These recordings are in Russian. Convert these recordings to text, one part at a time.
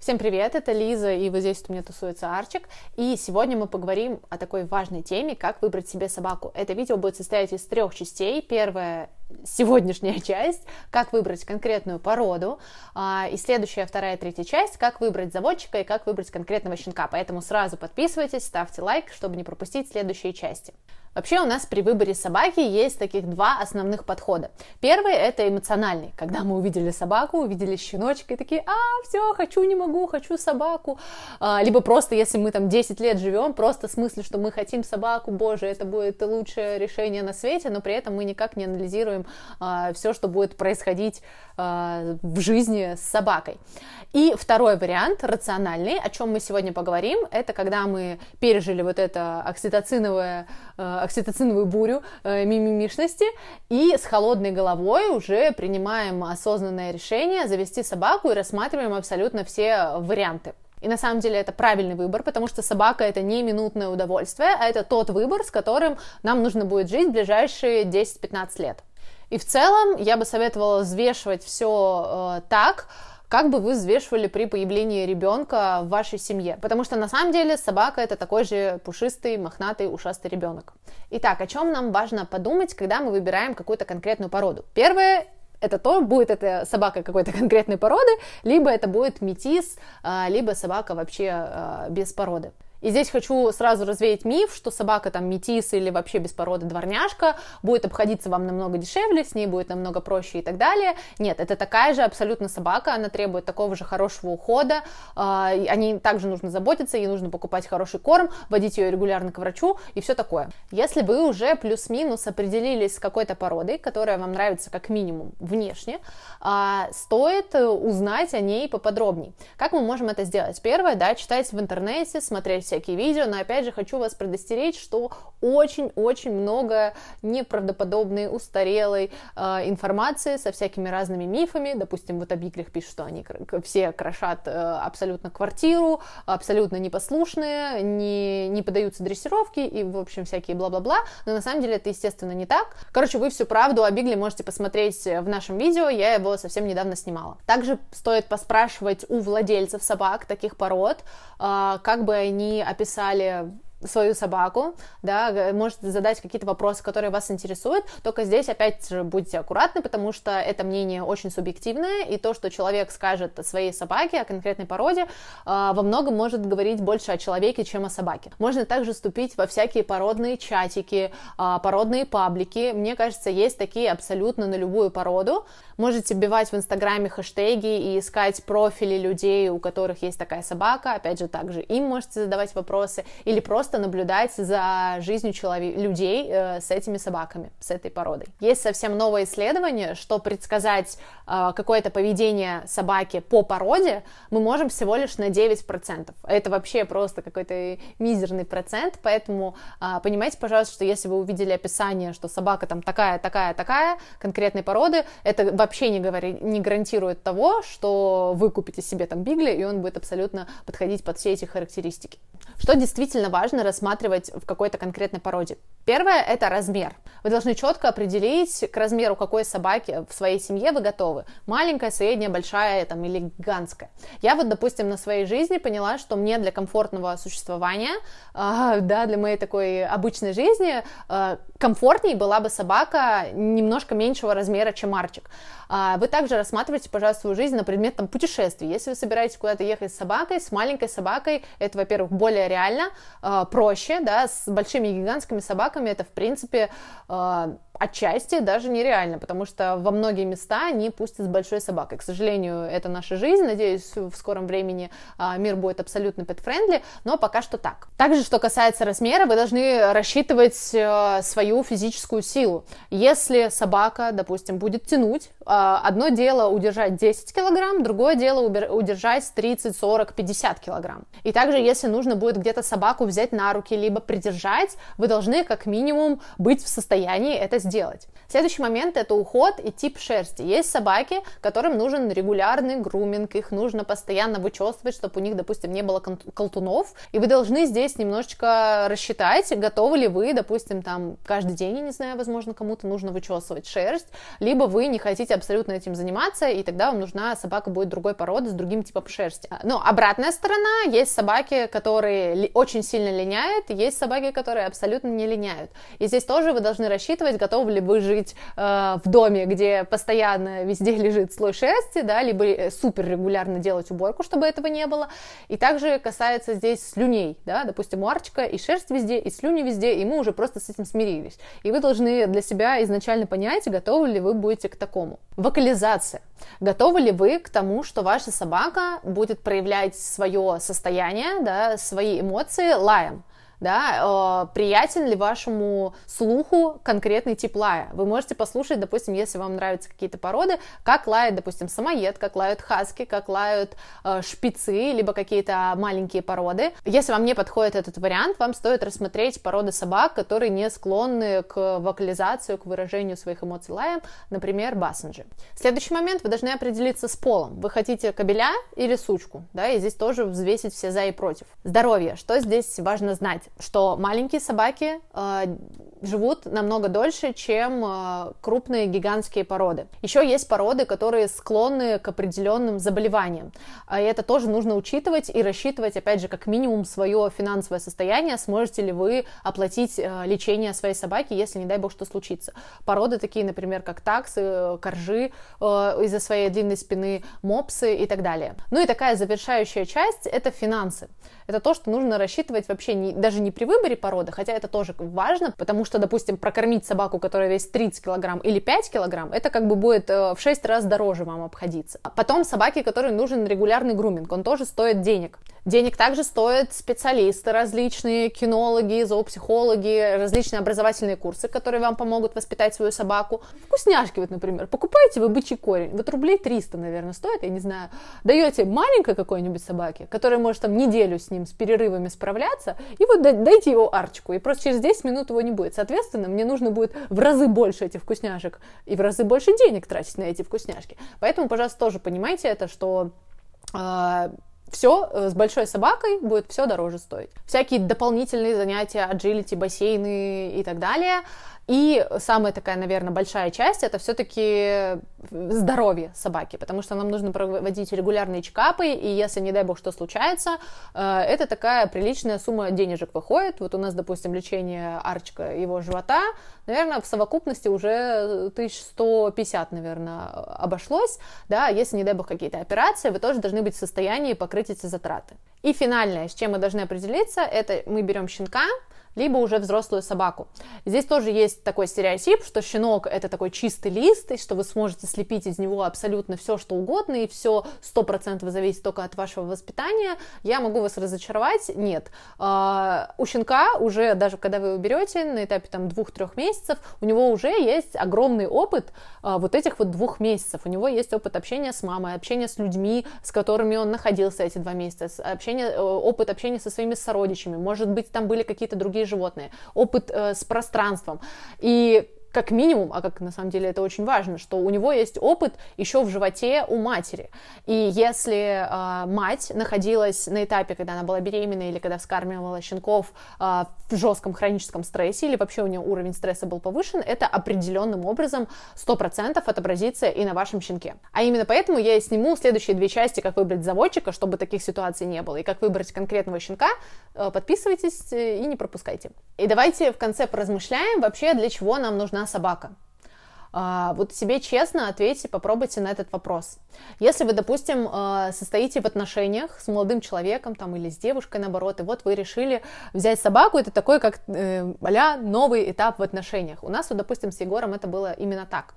Всем привет, это Лиза, и вот здесь у меня тусуется Арчик. И сегодня мы поговорим о такой важной теме, как выбрать себе собаку. Это видео будет состоять из трех частей. Первое сегодняшняя часть, как выбрать конкретную породу, а, и следующая, вторая, третья часть, как выбрать заводчика и как выбрать конкретного щенка. Поэтому сразу подписывайтесь, ставьте лайк, чтобы не пропустить следующие части. Вообще у нас при выборе собаки есть таких два основных подхода. Первый это эмоциональный, когда мы увидели собаку, увидели щеночка и такие, а, все, хочу, не могу, хочу собаку. А, либо просто, если мы там 10 лет живем, просто с мыслью, что мы хотим собаку, боже, это будет лучшее решение на свете, но при этом мы никак не анализируем планируем э, все, что будет происходить э, в жизни с собакой. И второй вариант, рациональный, о чем мы сегодня поговорим, это когда мы пережили вот это окситоциновое, э, окситоциновую бурю э, мимимишности и с холодной головой уже принимаем осознанное решение завести собаку и рассматриваем абсолютно все варианты. И на самом деле это правильный выбор, потому что собака это не минутное удовольствие, а это тот выбор, с которым нам нужно будет жить в ближайшие 10-15 лет. И в целом я бы советовала взвешивать все э, так, как бы вы взвешивали при появлении ребенка в вашей семье. Потому что на самом деле собака это такой же пушистый, мохнатый, ушастый ребенок. Итак, о чем нам важно подумать, когда мы выбираем какую-то конкретную породу? Первое это то, будет это собака какой-то конкретной породы, либо это будет метис, э, либо собака вообще э, без породы. И здесь хочу сразу развеять миф, что собака там метис или вообще без породы дворняжка будет обходиться вам намного дешевле, с ней будет намного проще и так далее. Нет, это такая же абсолютно собака, она требует такого же хорошего ухода, а, о ней также нужно заботиться, ей нужно покупать хороший корм, водить ее регулярно к врачу и все такое. Если вы уже плюс-минус определились с какой-то породой, которая вам нравится как минимум внешне, а, стоит узнать о ней поподробнее. Как мы можем это сделать? Первое, да, читать в интернете, смотреть всякие видео, но опять же хочу вас предостеречь, что очень-очень много неправдоподобной, устарелой э, информации со всякими разными мифами. Допустим, вот о биглях пишут, что они все крошат э, абсолютно квартиру, абсолютно непослушные, не, не подаются дрессировки и, в общем, всякие бла-бла-бла. Но на самом деле это, естественно, не так. Короче, вы всю правду о бигле можете посмотреть э, в нашем видео, я его совсем недавно снимала. Также стоит поспрашивать у владельцев собак таких пород, э, как бы они описали свою собаку, да, можете задать какие-то вопросы, которые вас интересуют, только здесь опять же будьте аккуратны, потому что это мнение очень субъективное, и то, что человек скажет о своей собаке, о конкретной породе, а, во многом может говорить больше о человеке, чем о собаке. Можно также вступить во всякие породные чатики, а, породные паблики, мне кажется, есть такие абсолютно на любую породу, можете бивать в инстаграме хэштеги и искать профили людей, у которых есть такая собака, опять же, также им можете задавать вопросы, или просто просто наблюдать за жизнью человек, людей э, с этими собаками, с этой породой. Есть совсем новое исследование, что предсказать э, какое-то поведение собаки по породе мы можем всего лишь на 9%. Это вообще просто какой-то мизерный процент, поэтому э, понимайте, пожалуйста, что если вы увидели описание, что собака там такая, такая, такая, конкретной породы, это вообще не, говори, не гарантирует того, что вы купите себе там Бигли, и он будет абсолютно подходить под все эти характеристики. Что действительно важно рассматривать в какой-то конкретной породе. Первое – это размер. Вы должны четко определить, к размеру какой собаки в своей семье вы готовы. Маленькая, средняя, большая там, или гигантская. Я вот, допустим, на своей жизни поняла, что мне для комфортного существования, э, да, для моей такой обычной жизни э, а, комфортнее была бы собака немножко меньшего размера, чем Арчик. Э, а, вы также рассматривайте, пожалуйста, свою жизнь на предмет там, путешествий. Если вы собираетесь куда-то ехать с собакой, с маленькой собакой, это, во-первых, более реально, э, проще, да, с большими гигантскими собаками это, в принципе, Uh. отчасти даже нереально, потому что во многие места они пустят с большой собакой. К сожалению, это наша жизнь. Надеюсь, в скором времени а, мир будет абсолютно pet-friendly, но пока что так. Также, что касается размера, вы должны рассчитывать э, свою физическую силу. Если собака, допустим, будет тянуть, а, одно дело удержать 10 килограмм, другое дело удержать 30, 40, 50 килограмм. И также, если нужно будет где-то собаку взять на руки, либо придержать, вы должны как минимум быть в состоянии это сделать сделать. Следующий момент это уход и тип шерсти. Есть собаки, которым нужен регулярный груминг, их нужно постоянно вычесывать, чтобы у них, допустим, не было колтунов, и вы должны здесь немножечко рассчитать, готовы ли вы, допустим, там каждый день, я не знаю, возможно, кому-то нужно вычесывать шерсть, либо вы не хотите абсолютно этим заниматься, и тогда вам нужна собака будет другой породы с другим типом шерсти. А, но обратная сторона, есть собаки, которые очень сильно линяют, есть собаки, которые абсолютно не линяют. И здесь тоже вы должны рассчитывать, готовы готовы ли вы жить э, в доме, где постоянно везде лежит слой шерсти, да, либо э, супер регулярно делать уборку, чтобы этого не было. И также касается здесь слюней, да, допустим, у Арчика и шерсть везде, и слюни везде, и мы уже просто с этим смирились. И вы должны для себя изначально понять, готовы ли вы будете к такому. Вокализация. Готовы ли вы к тому, что ваша собака будет проявлять свое состояние, да, свои эмоции лаем? да, э, приятен ли вашему слуху конкретный тип лая. Вы можете послушать, допустим, если вам нравятся какие-то породы, как лает, допустим, самоед, как лают хаски, как лают э, шпицы, либо какие-то маленькие породы. Если вам не подходит этот вариант, вам стоит рассмотреть породы собак, которые не склонны к вокализации, к выражению своих эмоций лаем, например, бассенджи. Следующий момент, вы должны определиться с полом. Вы хотите кабеля или сучку, да, и здесь тоже взвесить все за и против. Здоровье. Что здесь важно знать? что маленькие собаки э, живут намного дольше, чем э, крупные гигантские породы. Еще есть породы, которые склонны к определенным заболеваниям. И а это тоже нужно учитывать и рассчитывать, опять же, как минимум свое финансовое состояние, сможете ли вы оплатить э, лечение своей собаки, если, не дай бог, что случится. Породы такие, например, как таксы, коржи э, из-за своей длинной спины, мопсы и так далее. Ну и такая завершающая часть – это финансы. Это то, что нужно рассчитывать вообще не, даже даже не при выборе породы, хотя это тоже важно, потому что, допустим, прокормить собаку, которая весит 30 килограмм или 5 килограмм, это как бы будет э, в 6 раз дороже вам обходиться. А потом собаке, которой нужен регулярный груминг, он тоже стоит денег. Денег также стоят специалисты, различные кинологи, зоопсихологи, различные образовательные курсы, которые вам помогут воспитать свою собаку. Вкусняшки вот, например, покупаете вы бычий корень, вот рублей 300, наверное, стоит, я не знаю, даете маленькой какой-нибудь собаке, которая может там неделю с ним с перерывами справляться, и вот дайте его арчику, и просто через 10 минут его не будет. Соответственно, мне нужно будет в разы больше этих вкусняшек и в разы больше денег тратить на эти вкусняшки. Поэтому, пожалуйста, тоже понимайте это, что а, э, все с большой собакой будет все дороже стоить. Всякие дополнительные занятия, agility, бассейны и так далее и самая такая, наверное, большая часть это все-таки э, здоровье собаки, потому что нам нужно проводить регулярные чекапы, и если, не дай бог, что случается, э, это такая приличная сумма денежек выходит. Вот у нас, допустим, лечение арчика его живота, наверное, в совокупности уже 1150, э, наверное, обошлось, да, если, не дай бог, какие-то операции, вы тоже должны быть в состоянии покрыть эти затраты. И финальное, с чем мы должны определиться, это мы берем щенка, либо уже взрослую собаку. Здесь тоже есть такой стереотип, что щенок это такой чистый лист, и что вы сможете слепить из него абсолютно все, что угодно, и все 100% зависит только от вашего воспитания. Я могу вас разочаровать? Нет. А, у щенка уже, даже когда вы его берете, на этапе там 2-3 месяцев, у него уже есть огромный опыт а, вот этих вот двух месяцев. У него есть опыт общения с мамой, общения с людьми, с которыми он находился эти два месяца, общение, э, опыт общения со своими сородичами, может быть, там были какие-то другие животные, опыт э, с пространством. И как минимум, а как на самом деле это очень важно, что у него есть опыт еще в животе у матери. И если э, мать находилась на этапе, когда она была беременна или когда вскармливала щенков э, в жестком хроническом стрессе, или вообще у нее уровень стресса был повышен, это определенным образом 100% отобразится и на вашем щенке. А именно поэтому я и сниму следующие две части, как выбрать заводчика, чтобы таких ситуаций не было, и как выбрать конкретного щенка. Э, подписывайтесь э, и не пропускайте. И давайте в конце поразмышляем вообще, для чего нам нужна нужна собака? А, вот себе честно ответьте, попробуйте на этот вопрос. Если вы, допустим, а, состоите в отношениях с молодым человеком там, или с девушкой, наоборот, и вот вы решили взять собаку, это такой как а новый этап в отношениях. У нас, вот, допустим, с Егором это было именно так.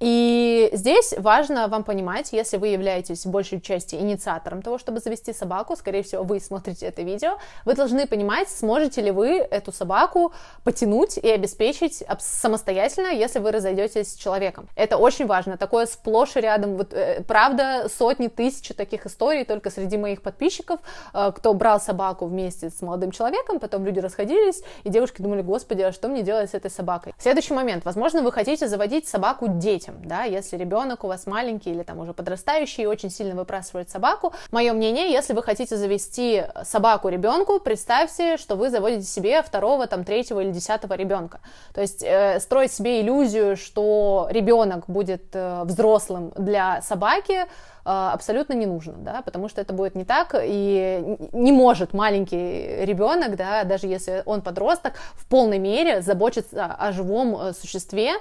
И здесь важно вам понимать, если вы являетесь в большей части инициатором того, чтобы завести собаку, скорее всего, вы смотрите это видео, вы должны понимать, сможете ли вы эту собаку потянуть и обеспечить самостоятельно, если вы разойдетесь с человеком. Это очень важно, такое сплошь и рядом, вот, э, правда, сотни тысяч таких историй только среди моих подписчиков, э, кто брал собаку вместе с молодым человеком, потом люди расходились, и девушки думали, господи, а что мне делать с этой собакой? Следующий момент, возможно, вы хотите заводить собаку детям, детям, да, если ребенок у вас маленький или там уже подрастающий и очень сильно выпрашивает собаку. Мое мнение, если вы хотите завести собаку ребенку, представьте, что вы заводите себе второго, там, третьего или десятого ребенка. То есть э, строить себе иллюзию, что ребенок будет э, взрослым для собаки, э, абсолютно не нужно, да, потому что это будет не так, и не может маленький ребенок, да, даже если он подросток, в полной мере заботиться о живом э, существе,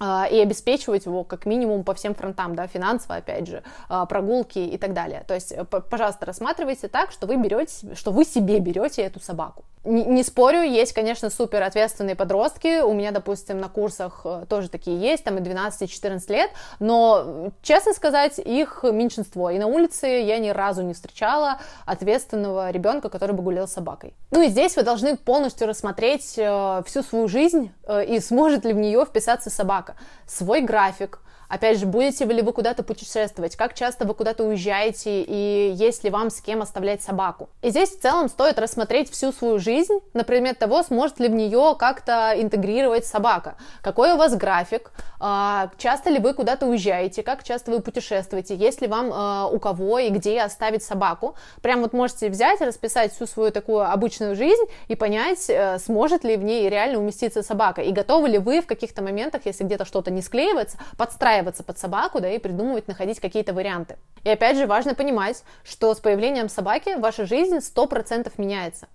а, и обеспечивать его как минимум по всем фронтам, да, финансово, опять же, а, прогулки и так далее. То есть, э, пожалуйста, рассматривайте так, что вы берете, что вы себе берете эту собаку. Не, не спорю, есть, конечно, супер ответственные подростки, у меня, допустим, на курсах э, тоже такие есть, там и 12, 14 лет, но, э, честно сказать, их меньшинство, и на улице я ни разу не встречала ответственного ребенка, который бы гулял с собакой. Ну и здесь вы должны полностью рассмотреть всю свою жизнь и сможет ли в нее вписаться собака, собака, свой график, Опять же, будете ли вы куда-то путешествовать, как часто вы куда-то уезжаете и есть ли вам с кем оставлять собаку. И здесь в целом стоит рассмотреть всю свою жизнь на предмет того, сможет ли в нее как-то интегрировать собака, какой у вас график, а, часто ли вы куда-то уезжаете, как часто вы путешествуете, есть ли вам а, у кого и где оставить собаку. Прям вот можете взять, расписать всю свою такую обычную жизнь и понять, э, сможет ли в ней реально уместиться собака и готовы ли вы в каких-то моментах, если где-то что-то не склеивается, подстраиваться подстраиваться под собаку, да, и придумывать, находить какие-то варианты. И опять же, важно понимать, что с появлением собаки ваша жизнь 100% меняется.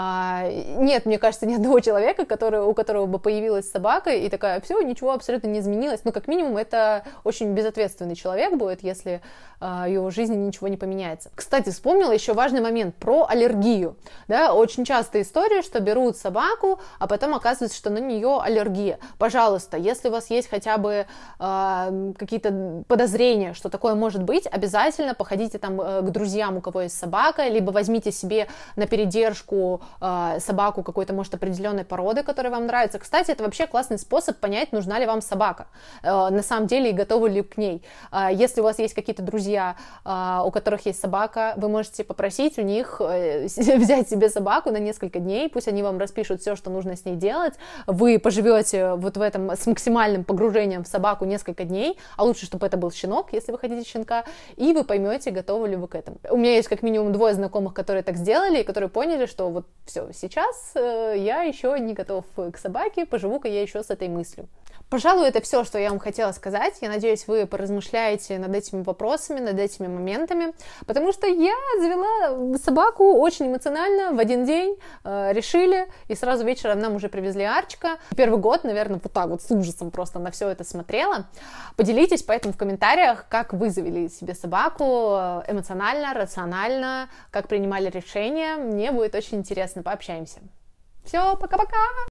А, нет, мне кажется, ни одного человека, который, у которого бы появилась собака и такая, все, ничего абсолютно не изменилось. Но ну, как минимум, это очень безответственный человек будет, если а, его жизни ничего не поменяется. Кстати, вспомнила еще важный момент про аллергию. Да, очень частая история, что берут собаку, а потом оказывается, что на нее аллергия. Пожалуйста, если у вас есть хотя бы э, какие-то подозрения, что такое может быть, обязательно походите там э, к друзьям, у кого есть собака, либо возьмите себе на передержку э, собаку какой-то, может, определенной породы, которая вам нравится. Кстати, это вообще классный способ понять, нужна ли вам собака э, на самом деле и готовы ли к ней. Э, если у вас есть какие-то друзья, э, у которых есть собака, вы можете попросить у них э, взять себе собаку на несколько дней, пусть они вам распишут все, что нужно с ней делать. Вы поживете вот в этом с максимальным погружением в собаку несколько дней, а лучше, чтобы это был щенок, если вы хотите щенка, и вы поймете, готовы ли вы к этому. У меня есть как минимум двое знакомых, которые так сделали, и которые поняли, что вот все, сейчас э, я еще не готов э, к собаке, поживу-ка я еще с этой мыслью. Пожалуй, это все, что я вам хотела сказать. Я надеюсь, вы поразмышляете над этими вопросами, над этими моментами, потому что я завела собаку очень эмоционально в один день, э, решили, и сразу вечером нам уже привезли Арчика. Первый год, наверное, вот так вот с ужасом просто на все это смотрела. Поделитесь поэтому в комментариях, как вы завели себе собаку э, эмоционально, рационально, как принимали решения. Мне будет очень интересно интересно пообщаемся. Все, пока-пока!